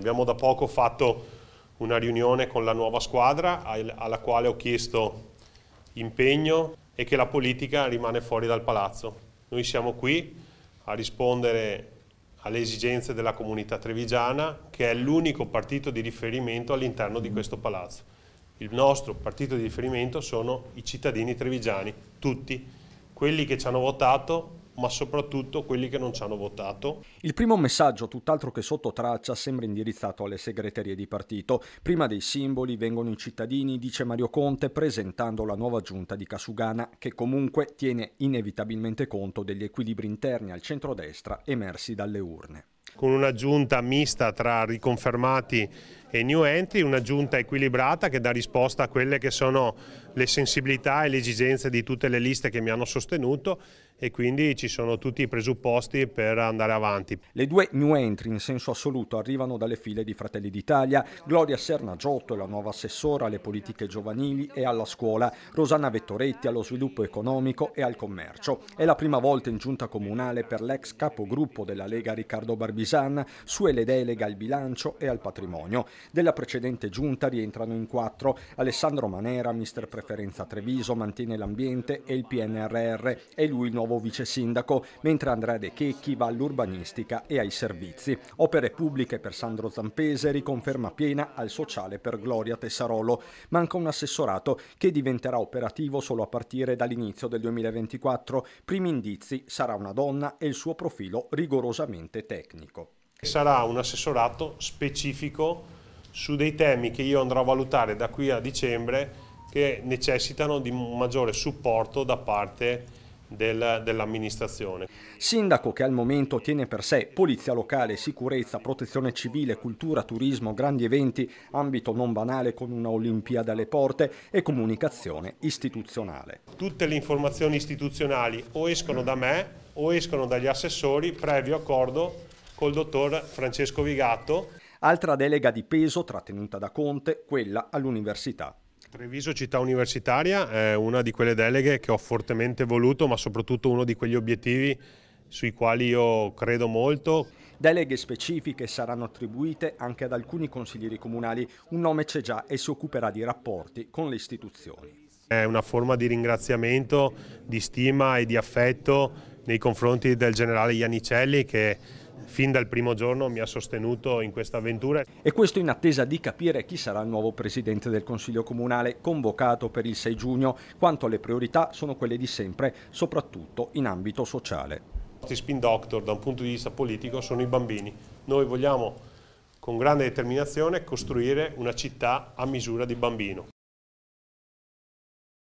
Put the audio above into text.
Abbiamo da poco fatto una riunione con la nuova squadra alla quale ho chiesto impegno e che la politica rimane fuori dal palazzo. Noi siamo qui a rispondere alle esigenze della comunità trevigiana che è l'unico partito di riferimento all'interno di questo palazzo. Il nostro partito di riferimento sono i cittadini trevigiani, tutti, quelli che ci hanno votato ma soprattutto quelli che non ci hanno votato. Il primo messaggio, tutt'altro che sotto traccia, sembra indirizzato alle segreterie di partito. Prima dei simboli vengono i cittadini, dice Mario Conte, presentando la nuova giunta di Casugana, che comunque tiene inevitabilmente conto degli equilibri interni al centrodestra emersi dalle urne con una giunta mista tra riconfermati e new entry, una giunta equilibrata che dà risposta a quelle che sono le sensibilità e le esigenze di tutte le liste che mi hanno sostenuto e quindi ci sono tutti i presupposti per andare avanti. Le due new entry in senso assoluto arrivano dalle file di Fratelli d'Italia. Gloria Serna Giotto è la nuova assessora alle politiche giovanili e alla scuola, Rosanna Vettoretti allo sviluppo economico e al commercio. È la prima volta in giunta comunale per l'ex capogruppo della Lega Riccardo Barbisan, sue le delega al bilancio e al patrimonio. Della precedente giunta rientrano in quattro Alessandro Manera, mister Presidente preferenza Treviso, mantiene l'ambiente e il PNRR, è lui il nuovo vice sindaco, mentre Andrea De Checchi va all'urbanistica e ai servizi. Opere pubbliche per Sandro Zampese, riconferma piena al sociale per Gloria Tessarolo. Manca un assessorato che diventerà operativo solo a partire dall'inizio del 2024. Primi indizi sarà una donna e il suo profilo rigorosamente tecnico. Sarà un assessorato specifico su dei temi che io andrò a valutare da qui a dicembre che necessitano di un maggiore supporto da parte dell'amministrazione. Sindaco che al momento tiene per sé polizia locale, sicurezza, protezione civile, cultura, turismo, grandi eventi, ambito non banale con una Olimpiade alle porte e comunicazione istituzionale. Tutte le informazioni istituzionali o escono da me o escono dagli assessori previo accordo col dottor Francesco Vigato. Altra delega di peso trattenuta da Conte, quella all'università. Treviso città universitaria è una di quelle deleghe che ho fortemente voluto, ma soprattutto uno di quegli obiettivi sui quali io credo molto. Deleghe specifiche saranno attribuite anche ad alcuni consiglieri comunali. Un nome c'è già e si occuperà di rapporti con le istituzioni. È una forma di ringraziamento, di stima e di affetto nei confronti del generale Iannicelli che fin dal primo giorno mi ha sostenuto in questa avventura. E questo in attesa di capire chi sarà il nuovo presidente del Consiglio Comunale convocato per il 6 giugno, quanto le priorità sono quelle di sempre, soprattutto in ambito sociale. I nostri spin doctor da un punto di vista politico sono i bambini. Noi vogliamo con grande determinazione costruire una città a misura di bambino.